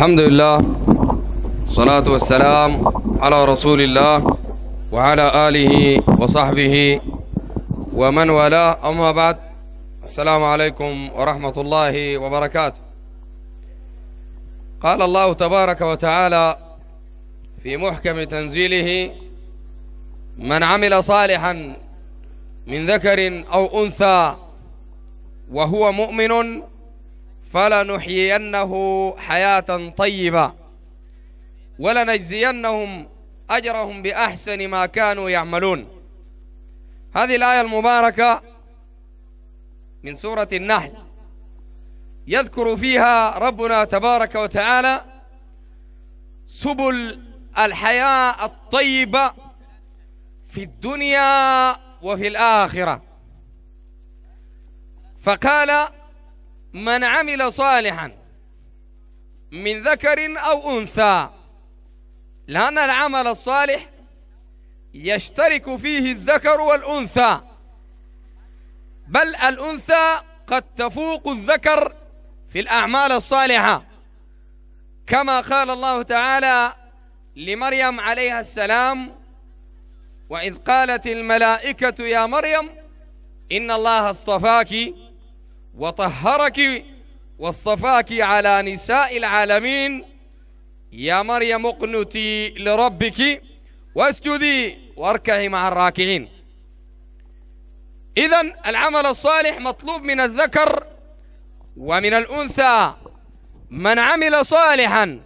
الحمد لله الصلاة والسلام على رسول الله وعلى آله وصحبه ومن والاه أما بعد السلام عليكم ورحمة الله وبركاته قال الله تبارك وتعالى في محكم تنزيله من عمل صالحا من ذكر أو أنثى وهو مؤمن فلنحيينه حياة طيبة ولنجزينهم أجرهم بأحسن ما كانوا يعملون هذه الآية المباركة من سورة النحل يذكر فيها ربنا تبارك وتعالى سبل الحياة الطيبة في الدنيا وفي الآخرة فقال من عمل صالحا من ذكر أو أنثى لأن العمل الصالح يشترك فيه الذكر والأنثى بل الأنثى قد تفوق الذكر في الأعمال الصالحة كما قال الله تعالى لمريم عليها السلام وإذ قالت الملائكة يا مريم إن الله اصطفاك وطهرك واصطفاك على نساء العالمين يا مريم اقنتي لربك واسجدي واركعي مع الراكعين إذا العمل الصالح مطلوب من الذكر ومن الأنثى من عمل صالحا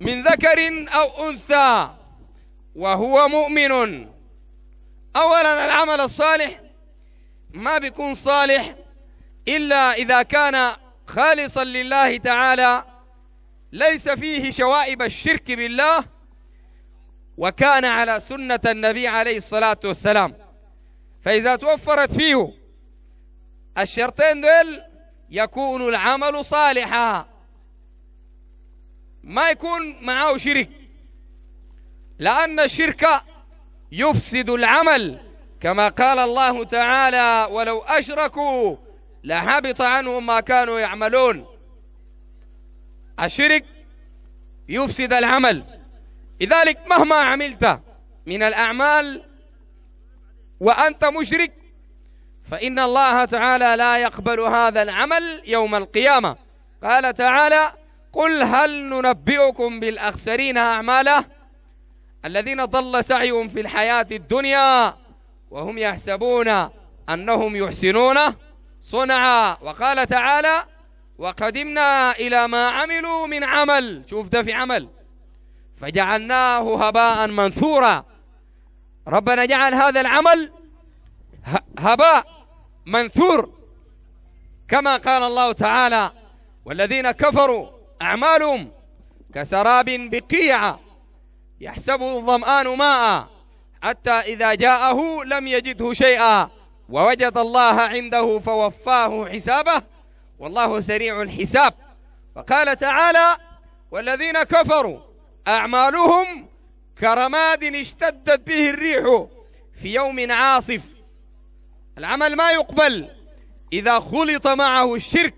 من ذكر أو أنثى وهو مؤمن أولا العمل الصالح ما بيكون صالح إلا إذا كان خالصا لله تعالى ليس فيه شوائب الشرك بالله وكان على سنة النبي عليه الصلاة والسلام فإذا توفرت فيه الشرطين دول يكون العمل صالحا ما يكون معه شرك لأن الشرك يفسد العمل كما قال الله تعالى ولو أشركوا لحبط عنهم ما كانوا يعملون الشرك يفسد العمل لذلك مهما عملت من الأعمال وأنت مشرك فإن الله تعالى لا يقبل هذا العمل يوم القيامة قال تعالى قل هل ننبئكم بالأخسرين أعماله الذين ضل سعيهم في الحياة الدنيا وهم يحسبون أنهم يحسنون صنعا وقال تعالى وقدمنا إلى ما عملوا من عمل شوف ده في عمل فجعلناه هباء منثورا ربنا جعل هذا العمل هباء منثور كما قال الله تعالى والذين كفروا أعمالهم كسراب بقيعة يحسبه الظمآن ماء حتى إذا جاءه لم يجده شيئا ووجد الله عنده فوفاه حسابه والله سريع الحساب وقال تعالى والذين كفروا أعمالهم كرماد اشتدت به الريح في يوم عاصف العمل ما يقبل إذا خلط معه الشرك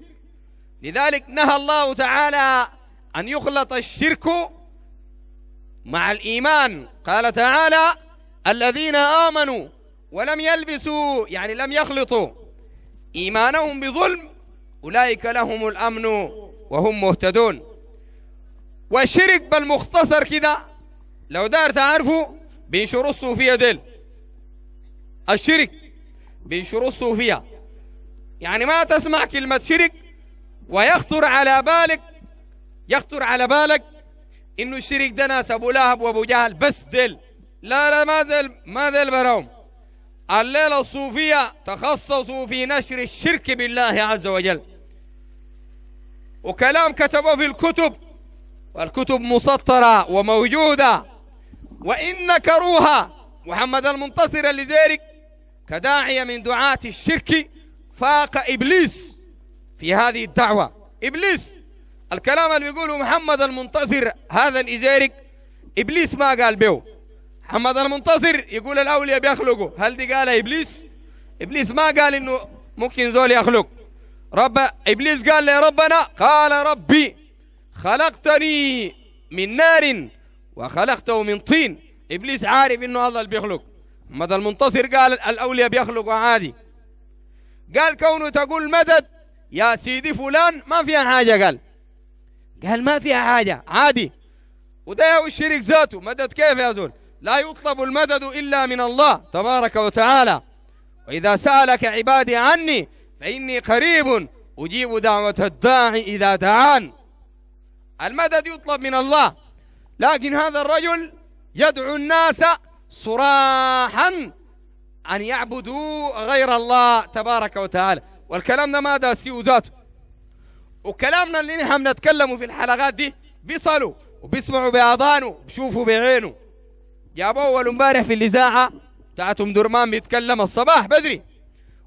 لذلك نهى الله تعالى أن يخلط الشرك مع الإيمان قال تعالى الذين آمنوا ولم يلبسوا يعني لم يخلطوا إيمانهم بظلم أولئك لهم الأمن وهم مهتدون والشرك بالمختصر كذا لو دار تعرفه بينشروا الصوفية ديل الشرك بينشروا الصوفية يعني ما تسمع كلمة شرك ويخطر على بالك يخطر على بالك انه الشرك ده ناس ابو لهب وابو جهل بس ديل لا لا ما ديل ما ديل براهم الليلة الصوفية تخصصوا في نشر الشرك بالله عز وجل وكلام كتبه في الكتب والكتب مسطرة وموجودة وإن نكروها محمد المنتصر لذلك كداعية من دعاة الشرك فاق إبليس في هذه الدعوة إبليس الكلام اللي بيقوله محمد المنتصر هذا الإزارك إبليس ما قال به محمد المنتصر يقول الاولياء بيخلقوا هل دي قالها ابليس ابليس ما قال انه ممكن زول يخلق رب ابليس قال لي ربنا قال ربي خلقتني من نار وخلقته من طين ابليس عارف انه الله اللي بيخلق محمد المنتصر قال الاولياء بيخلقوا عادي قال كونه تقول مدد يا سيدي فلان ما فيها حاجه قال قال ما فيها حاجه عادي وده هو الشريك ذاته مدد كيف يا زول لا يطلب المدد إلا من الله تبارك وتعالى وإذا سألك عبادي عني فإني قريب أجيب دعوة الداعي إذا دعان المدد يطلب من الله لكن هذا الرجل يدعو الناس صراحا أن يعبدوا غير الله تبارك وتعالى والكلام ده ماذا سيو ذاته وكلامنا اللي نحن نتكلم في الحلقات دي بيصلوا وبيسمعوا بأذانه بيشوفوا بعينه جابوه أول امبارح في الإذاعة بتاعت أم درمان بيتكلم الصباح بدري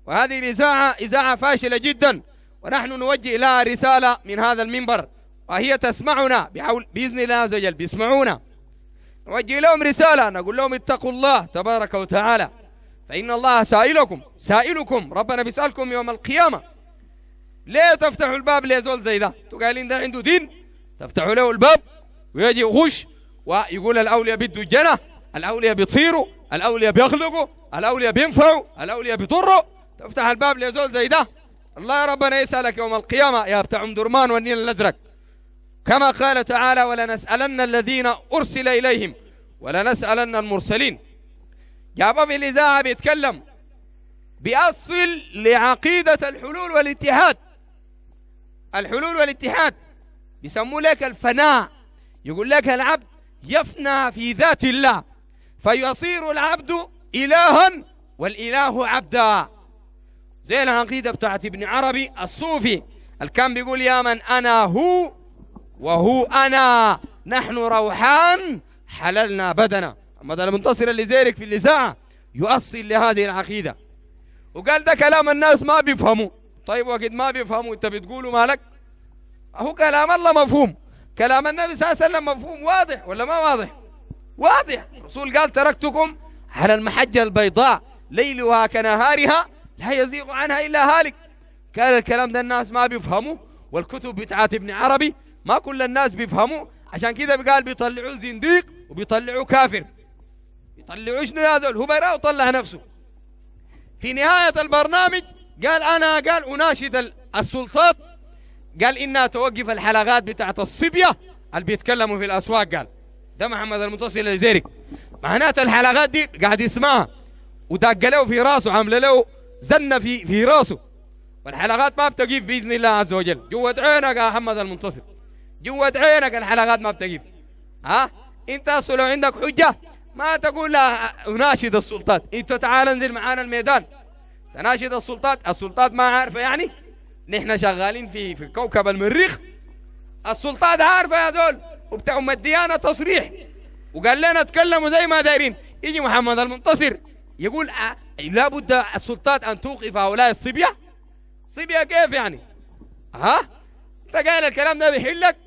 وهذه الإذاعة إذاعة فاشلة جدا ونحن نوجه لها رسالة من هذا المنبر وهي تسمعنا بحول بإذن الله عز وجل بيسمعونا نوجه لهم رسالة نقول لهم اتقوا الله تبارك وتعالى فإن الله سائلكم سائلكم ربنا بيسألكم يوم القيامة ليه تفتحوا الباب لزول زي ده انتوا قايلين ده عنده دين تفتحوا له الباب ويجي يخش ويقول الأولياء بده الجنة الأولياء بيطيروا الأولياء بيخلقوا الأولياء بينفعوا الأولياء بيضروا تفتح الباب لزول زي ده الله يا ربنا يسألك يوم القيامة يا بتاع أم درمان والنيل الأزرق كما قال تعالى ولنسألن الذين أرسل إليهم ولنسألن المرسلين يا باب الإذاعة بيتكلم بأصل لعقيدة الحلول والاتحاد الحلول والاتحاد بيسموه لك الفناء يقول لك العبد يفنى في ذات الله فيصير العبد إلها والإله عبدا زي العقيدة بتاعت ابن عربي الصوفي الكام بيقول يا من أنا هو وهو أنا نحن روحان حللنا بدنا ده المنتصر اللي زيرك في ساعه يؤصل لهذه العقيدة وقال ده كلام الناس ما بيفهموا طيب وقت ما بيفهموا انت بتقولوا مالك هو كلام الله مفهوم كلام النبي صلى الله عليه وسلم مفهوم واضح ولا ما واضح واضح الرسول قال تركتكم على المحجة البيضاء ليلها كنهارها لا يزيغ عنها إلا هالك كان الكلام ده الناس ما بيفهموا والكتب بتاعت ابن عربي ما كل الناس بيفهموا عشان كده قال بيطلعوا زنديق وبيطلعوا كافر بيطلعوا شنو هذول هو براء وطلع نفسه في نهاية البرنامج قال أنا قال أناشد السلطات قال إنها توقف الحلقات بتاعت الصبية اللي بيتكلموا في الأسواق قال ده محمد المنتصر الجزيري معناته الحلقات دي قاعد يسمعها وداق له في راسه عامله له زنه في في راسه والحلقات ما بتقيف باذن الله عز وجل جوة عينك يا محمد المنتصر جوة عينك الحلقات ما بتقيف ها انت لو عندك حجه ما تقول اناشد السلطات انت تعال انزل معانا الميدان تناشد السلطات السلطات ما عارفه يعني نحن شغالين في في كوكب المريخ السلطات عارفه يا زول وبتاع ام الديانه تصريح وقال لنا اتكلموا زي ما دايرين يجي محمد المنتصر يقول أه لابد السلطات ان توقف هؤلاء الصبيه صبيه كيف يعني ها انت قال الكلام ده بيحلك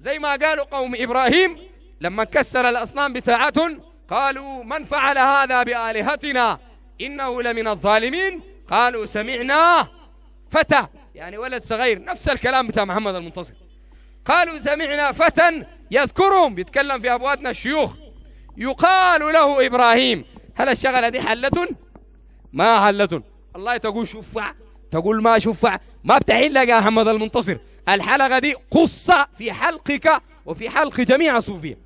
زي ما قالوا قوم ابراهيم لما كسر الاصنام بتاعتهم قالوا من فعل هذا بالهتنا انه لمن الظالمين قالوا سمعنا فتى يعني ولد صغير نفس الكلام بتاع محمد المنتصر قالوا سمعنا فتى يذكرهم بيتكلم في أبواتنا الشيوخ يقال له إبراهيم هل الشغلة دي حلة ما حلة الله تقول شفع تقول ما شفع ما بتحل لك يا محمد المنتصر الحلقة دي قصة في حلقك وفي حلق جميع الصوفية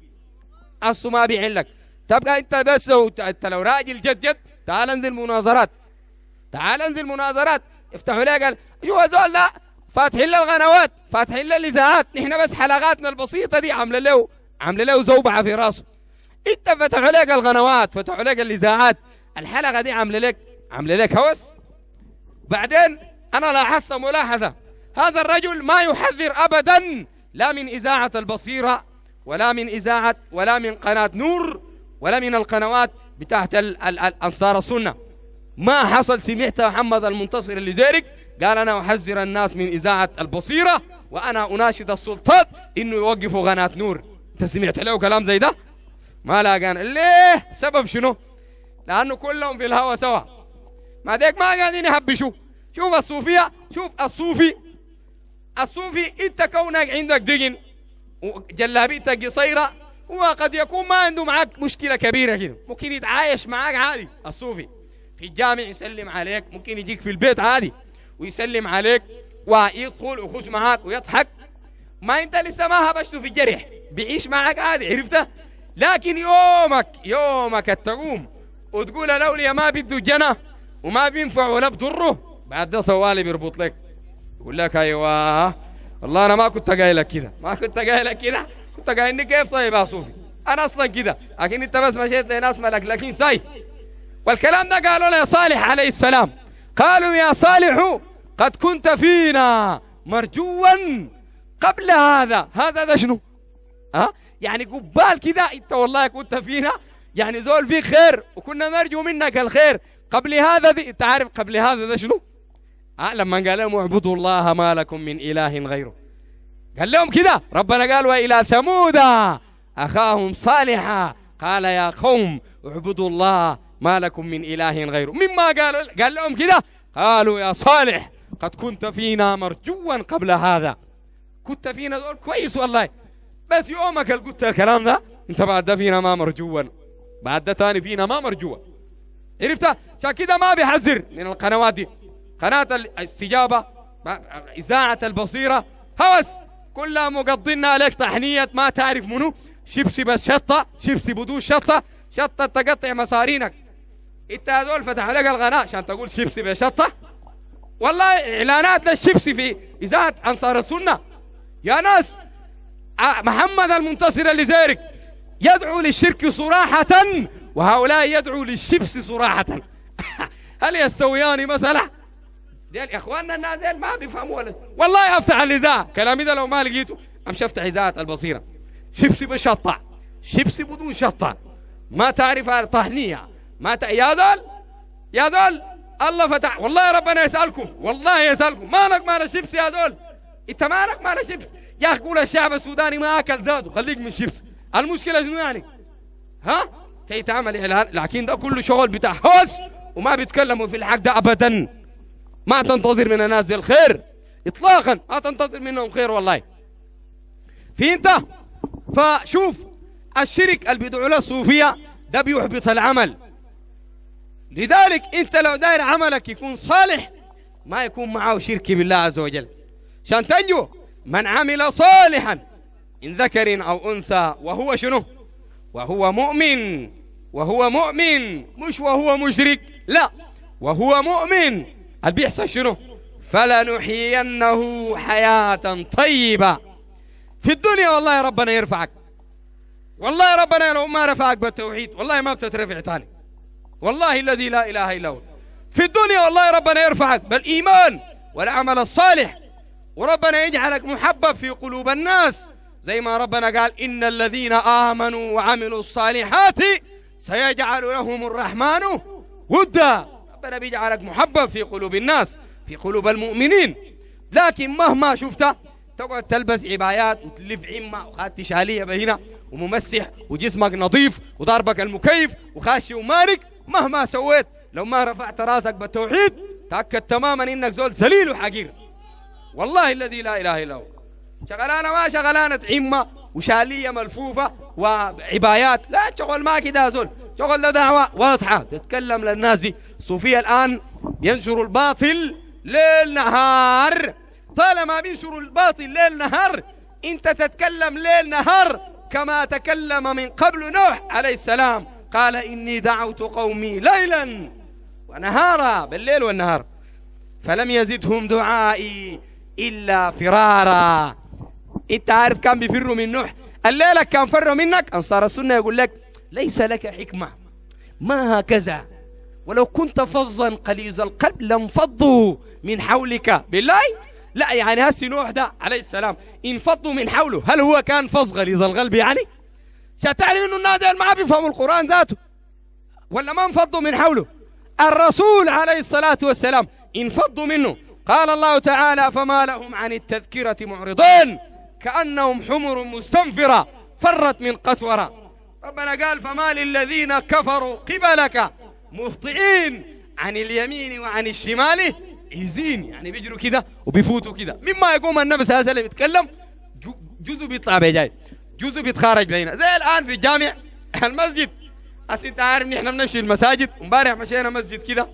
الصو ما بيعين لك تبقى انت بس لو انت لو راجل جد جد تعال انزل مناظرات تعال انزل مناظرات افتحوا لي قال شو أيوة هذول لا فاتحين للغنوات فاتحين للاذاعات نحن بس حلقاتنا البسيطه دي عامله له عامله له زوبعه في راسه انت فتحوا لك القنوات فتحوا لك الاذاعات الحلقه دي عامله لك عامله لك هوس بعدين انا لاحظت ملاحظه هذا الرجل ما يحذر ابدا لا من اذاعه البصيره ولا من اذاعه ولا من قناه نور ولا من القنوات بتاعت الانصار السنه ما حصل سمعت محمد المنتصر لذلك قال أنا أحذر الناس من إذاعة البصيرة وأنا أناشد السلطات إنه يوقفوا قناة نور أنت سمعت له كلام زي ده ما لاقان ليه سبب شنو لأنه كلهم في الهوى سوا ما ديك ما قاعدين يهبشوا شوف الصوفية شوف الصوفي الصوفي أنت كونك عندك دقن وجلابيتك قصيرة وقد يكون ما عنده معك مشكلة كبيرة كده ممكن يتعايش معك عادي الصوفي في الجامع يسلم عليك ممكن يجيك في البيت عادي ويسلم عليك ويدخل ويخش معاك ويضحك ما انت لسه ما هبشته في الجرح بيعيش معك عادي عرفته لكن يومك يومك تقوم وتقول لولي ما بده جنة وما بينفع ولا بضره بعد ده بيربط لك يقول لك ايوه والله انا ما كنت قايلك كده ما كنت قايلك كده كنت لك كيف طيب يا صوفي انا اصلا كده لكن انت بس مشيت لناس ملك لكن ساي والكلام ده قالوا له صالح عليه السلام قالوا يا صالح قد كنت فينا مرجوا قبل هذا هذا ده شنو ها أه؟ يعني قبال كذا انت والله كنت فينا يعني زول فيك خير وكنا نرجو منك الخير قبل هذا دي انت عارف قبل هذا ده شنو أه لما قال لهم اعبدوا الله ما لكم من اله غيره قال لهم كذا ربنا قال والى ثمود اخاهم صالحا قال يا قوم اعبدوا الله ما لكم من اله غيره مما قال قال لهم كذا قالوا يا صالح قد كنت فينا مرجوا قبل هذا كنت فينا دول كويس والله بس يومك قلت الكلام ده انت بعد ده فينا ما مرجوا بعد ده فينا ما مرجوا عرفت عشان كده ما بيحذر من القنوات دي قناة الاستجابة إذاعة البصيرة هوس كلها مقضينا عليك تحنية ما تعرف منو بس شطه شبسي بدون شطة شطة تقطع مسارينك انت هذول فتح لك القناة عشان تقول بس شطة والله اعلانات للشيبسي في اذاعه انصار السنه يا ناس محمد المنتصر اللي زيرك يدعو للشرك صراحه وهؤلاء يدعو للشبس صراحه هل يستويان مثلا ديال اخواننا الناس ديال ما بيفهموا ولا والله افتح الاذاعه كلامي ده لو ما لقيته امشي افتح اذاعه البصيره شيبسي بشطه شيبسي بدون شطه ما تعرف طحنيه ما ت... يا دول يا دول الله فتح والله ربنا يسألكم والله يسألكم مالك مال الشيبس يا دول انت مالك مال الشيبس يا اخي قول الشعب السوداني ما اكل زاده خليك من الشيبس المشكلة شنو يعني ها تي تعمل اعلان لكن ده كله شغل بتاع هوس وما بيتكلموا في الحق ده ابدا ما تنتظر من الناس دي الخير اطلاقا ما تنتظر منهم خير والله في انت فشوف الشرك اللي بيدعوا له الصوفيه ده بيحبط العمل لذلك انت لو داير عملك يكون صالح ما يكون معه شرك بالله عز وجل عشان تنجو من عمل صالحا إن ذكر أو أنثى وهو شنو وهو مؤمن وهو مؤمن مش وهو مشرك لا وهو مؤمن اللي بيحصل شنو فلنحيينه حياة طيبة في الدنيا والله ربنا يرفعك والله ربنا لو ما رفعك بالتوحيد والله ما بتترفع تاني والله الذي لا إله إلا هو في الدنيا والله ربنا يرفعك بالإيمان والعمل الصالح وربنا يجعلك محبب في قلوب الناس زي ما ربنا قال إن الذين آمنوا وعملوا الصالحات سيجعل لهم الرحمن ودا ربنا بيجعلك محبب في قلوب الناس في قلوب المؤمنين لكن مهما شفته تقعد تلبس عبايات وتلف عمة وخاتي شالية بهنا وممسح وجسمك نظيف وضربك المكيف وخاشي ومارك مهما سويت لو ما رفعت راسك بالتوحيد تأكد تماما إنك زول ذليل وحقير والله الذي لا إله إلا هو شغلانة ما شغلانة عمة وشالية ملفوفة وعبايات لا شغل ما كده زول شغل ده دعوة واضحة تتكلم للناس دي صوفية الآن ينشر الباطل ليل نهار طالما بينشر الباطل ليل نهار انت تتكلم ليل نهار كما تكلم من قبل نوح عليه السلام قال إني دعوت قومي ليلا ونهارا بالليل والنهار فلم يزدهم دعائي إلا فرارا انت عارف كان بيفروا من نوح الليلة كان فروا منك أنصار السنة يقول لك ليس لك حكمة ما هكذا ولو كنت فظا قليز القلب لانفضوا من حولك بالله لا يعني هسي نوح ده عليه السلام انفضوا من حوله هل هو كان فظ غليظ القلب يعني ستعلم انه الناس ما بيفهموا القران ذاته ولا ما انفضوا من حوله الرسول عليه الصلاه والسلام انفضوا منه قال الله تعالى فما لهم عن التذكره معرضين كانهم حمر مستنفره فرت من قسوره ربنا قال فما للذين كفروا قبلك مهطئين عن اليمين وعن الشمال عزين يعني بيجروا كده وبيفوتوا كده مما يقوم النبي صلى الله عليه وسلم يتكلم جزء بيطلع بيجاي جزء بيتخارج بينا زي الآن في الجامع المسجد أسي أنت عارف نحن بنمشي المساجد امبارح مشينا مسجد كده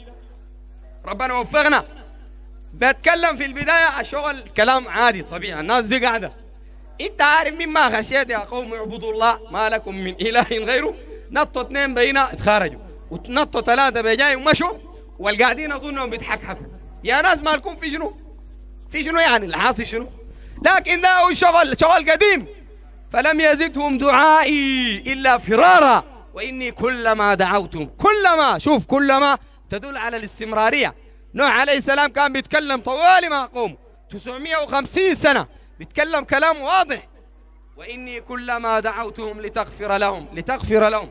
ربنا وفقنا بتكلم في البداية الشغل كلام عادي طبيعي الناس دي قاعدة أنت عارف مين ما خشيت يا قوم اعبدوا الله ما لكم من إله غيره نطوا اثنين بينا اتخرجوا وتنطوا ثلاثة بجاي ومشوا والقاعدين أظنهم بيتحكحكوا يا ناس مالكم في شنو؟ في شنو يعني الحاصل شنو؟ لكن ده هو شغل شغل قديم فلم يزدهم دعائي إلا فرارا وإني كلما دعوتهم كلما شوف كلما تدل على الاستمرارية نوح عليه السلام كان بيتكلم طوال ما قوم 950 سنة بيتكلم كلام واضح وإني كلما دعوتهم لتغفر لهم لتغفر لهم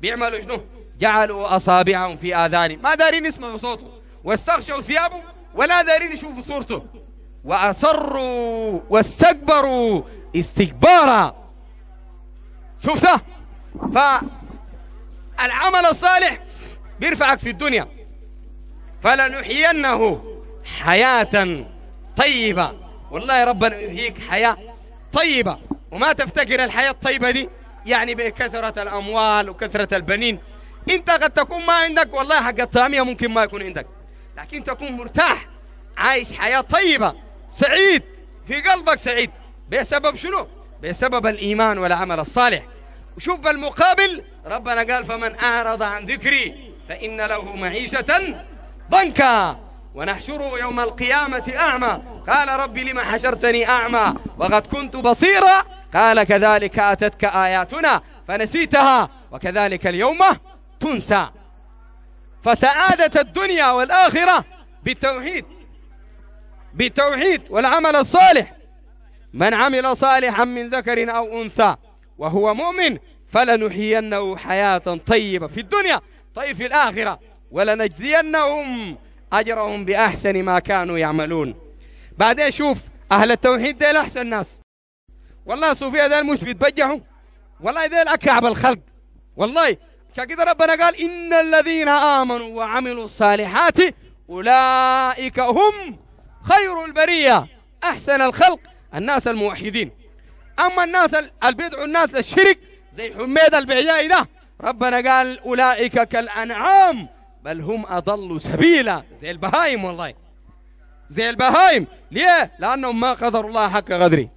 بيعملوا شنو جعلوا أصابعهم في آذاني ما دارين يسمعوا صوته واستغشوا ثيابه ولا دارين يشوفوا صورته وأصروا واستكبروا استكبارا شفته فالعمل الصالح بيرفعك في الدنيا فلنحيينه حياة طيبة والله ربنا يحييك حياة طيبة وما تفتكر الحياة الطيبة دي يعني بكثرة الأموال وكثرة البنين أنت قد تكون ما عندك والله حق الطعمية ممكن ما يكون عندك لكن تكون مرتاح عايش حياة طيبة سعيد في قلبك سعيد بسبب شنو بسبب الإيمان والعمل الصالح وشوف بالمقابل ربنا قال فمن أعرض عن ذكري فإن له معيشة ضنكا ونحشره يوم القيامة أعمى قال رب لما حشرتني أعمى وقد كنت بصيرا قال كذلك أتتك آياتنا فنسيتها وكذلك اليوم تنسى فسعادة الدنيا والآخرة بالتوحيد بالتوحيد والعمل الصالح من عمل صالحا من ذكر أو أنثى وهو مؤمن فلنحيينه حياة طيبة في الدنيا طيب في الآخرة ولنجزينهم أجرهم بأحسن ما كانوا يعملون بعدين شوف أهل التوحيد ديل أحسن ناس والله الصوفية ديل مش بيتبجحوا والله ديل أكعب الخلق والله عشان كده ربنا قال إن الذين آمنوا وعملوا الصالحات أولئك هم خير البرية أحسن الخلق الناس الموحدين أما الناس اللي بيدعوا الناس للشرك زي حميد البعيائي ده ربنا قال أولئك كالأنعام بل هم أضلوا سبيلا زي البهايم والله زي البهايم ليه؟ لأنهم ما قدروا الله حق قدره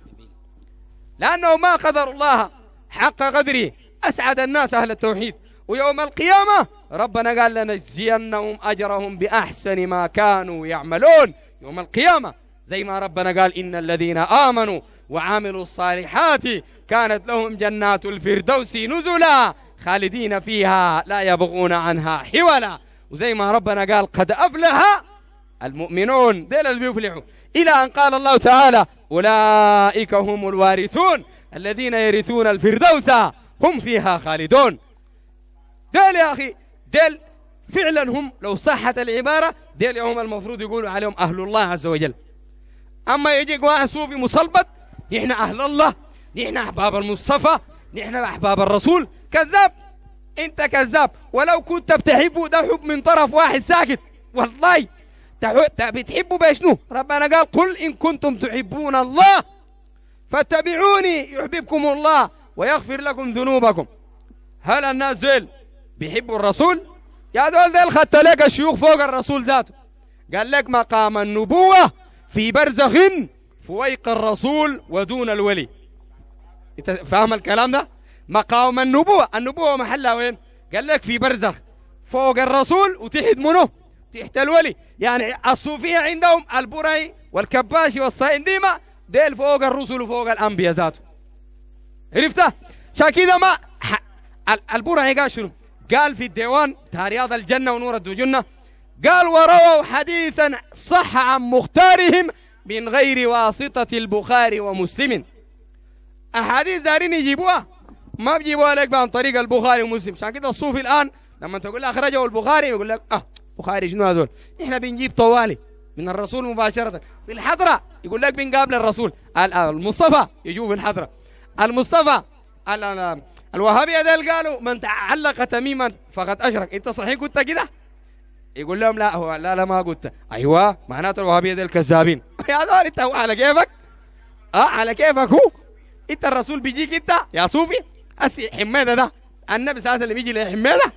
لأنهم ما قدروا الله حق قدره أسعد الناس أهل التوحيد ويوم القيامة ربنا قال لنجزينهم أجرهم بأحسن ما كانوا يعملون يوم القيامة زي ما ربنا قال إن الذين آمنوا وعملوا الصالحات كانت لهم جنات الفردوس نزلا خالدين فيها لا يبغون عنها حولا وزي ما ربنا قال قد أفلح المؤمنون ديل اللي بيفلحوا إلى أن قال الله تعالى أولئك هم الوارثون الذين يرثون الفردوس هم فيها خالدون ديل يا أخي ديل فعلا هم لو صحت العبارة ديل هم المفروض يقولوا عليهم أهل الله عز وجل اما يجيك واحد صوفي مصلبط نحن اهل الله نحن احباب المصطفى نحن احباب الرسول كذاب انت كذاب ولو كنت بتحبه ده حب من طرف واحد ساكت والله بتحبه بشنو ربنا قال قل ان كنتم تحبون الله فاتبعوني يحببكم الله ويغفر لكم ذنوبكم هل الناس ذيل بيحبوا الرسول يا دول ذيل خدت لك الشيوخ فوق الرسول ذاته قال لك مقام النبوه في برزخ فويق الرسول ودون الولي انت فاهم الكلام ده مقام النبوة النبوة محلها وين قال لك في برزخ فوق الرسول وتحت منه تحت الولي يعني الصوفية عندهم البري والكباشي والصينديمة ديل فوق الرسل وفوق الأنبياء ذاته عرفته عشان ما البرعي قال شنو قال في الديوان تارياض الجنة ونور الدجنة قال ورووا حديثا صح عن مختارهم من غير واسطة البخاري ومسلم أحاديث دارين يجيبوها ما بيجيبوها لك عن طريق البخاري ومسلم عشان كده الصوفي الآن لما تقول أخرجه البخاري يقول لك أه بخاري شنو هذول إحنا بنجيب طوالي من الرسول مباشرة في الحضرة يقول لك بنقابل الرسول المصطفى يجوا في الحضرة المصطفى الوهابية ده قالوا من تعلق تميما فقد أشرك أنت صحيح قلت كده يقول لهم لا هو لا لا ما قلت ايوه معناته الوهابيه دي الكذابين يا دول انت على كيفك اه على كيفك هو انت الرسول بيجيك انت يا صوفي اسي حميده ده النبي صلى الله عليه وسلم بيجي لحميده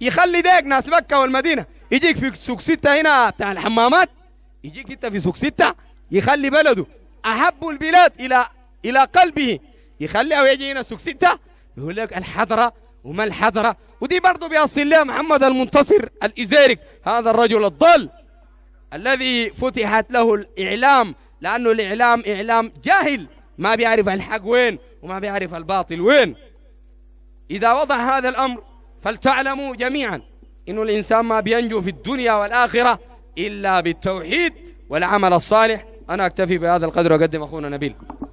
يخلي ديك ناس مكه والمدينه يجيك في سوق سته هنا بتاع الحمامات يجيك انت في سوق سته يخلي بلده احب البلاد الى الى قلبه يخليها ويجي هنا سوق سته يقول لك الحضره وما الحضرة ودي برضه بيصل لها محمد المنتصر الإزارك هذا الرجل الضال الذي فتحت له الإعلام لأنه الإعلام إعلام جاهل ما بيعرف الحق وين وما بيعرف الباطل وين إذا وضع هذا الأمر فلتعلموا جميعا إنه الإنسان ما بينجو في الدنيا والآخرة إلا بالتوحيد والعمل الصالح أنا أكتفي بهذا القدر وأقدم أخونا نبيل